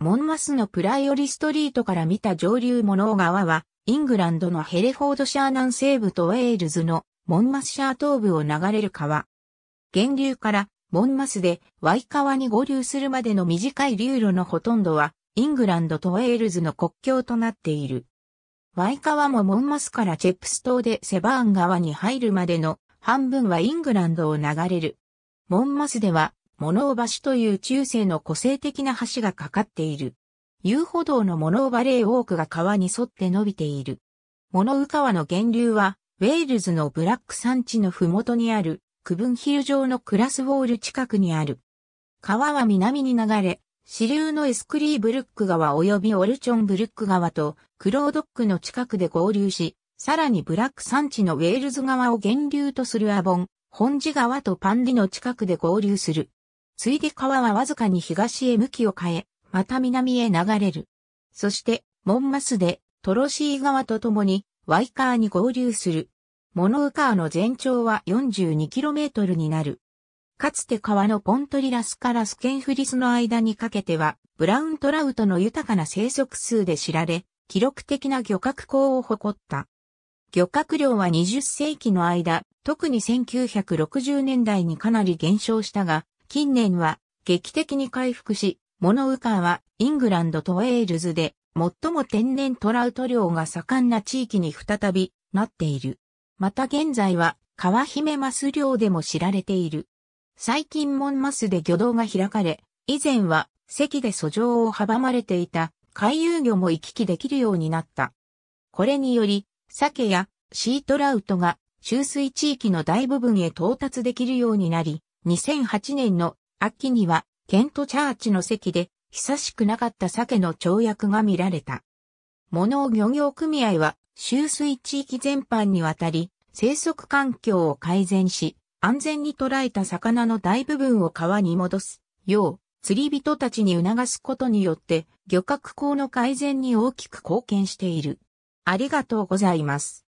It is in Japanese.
モンマスのプライオリストリートから見た上流モノー川は、イングランドのヘレフォードシャー南西部とウェールズのモンマスシャー東部を流れる川。源流からモンマスでワイ川に合流するまでの短い流路のほとんどは、イングランドとウェールズの国境となっている。ワイ川もモンマスからチェップス島でセバーン川に入るまでの半分はイングランドを流れる。モンマスでは物尾橋という中世の個性的な橋がかかっている。遊歩道の物尾バレー多くが川に沿って伸びている。物尾川の源流は、ウェールズのブラック山地のふもとにある、区分ヒル上のクラスウォール近くにある。川は南に流れ、支流のエスクリーブルック川及びオルチョンブルック川とクロードックの近くで合流し、さらにブラック山地のウェールズ川を源流とするアボン、ホンジ川とパンディの近くで合流する。ついで川はわずかに東へ向きを変え、また南へ流れる。そして、モンマスで、トロシー川と共に、ワイカーに合流する。モノウカーの全長は 42km になる。かつて川のポントリラスからスケンフリスの間にかけては、ブラウントラウトの豊かな生息数で知られ、記録的な漁獲港を誇った。漁獲量は20世紀の間、特に1960年代にかなり減少したが、近年は劇的に回復し、モノウカはイングランドとウェールズで最も天然トラウト漁が盛んな地域に再びなっている。また現在は川姫マス漁でも知られている。最近モンマスで漁道が開かれ、以前は席で訴状を阻まれていた海遊魚も行き来できるようになった。これにより、鮭やシートラウトが周水地域の大部分へ到達できるようになり、2008年の秋には、ケントチャーチの席で、久しくなかった鮭の跳躍が見られた。物を漁業組合は、周水地域全般にわたり、生息環境を改善し、安全に捕らえた魚の大部分を川に戻す、よう、釣り人たちに促すことによって、漁獲口の改善に大きく貢献している。ありがとうございます。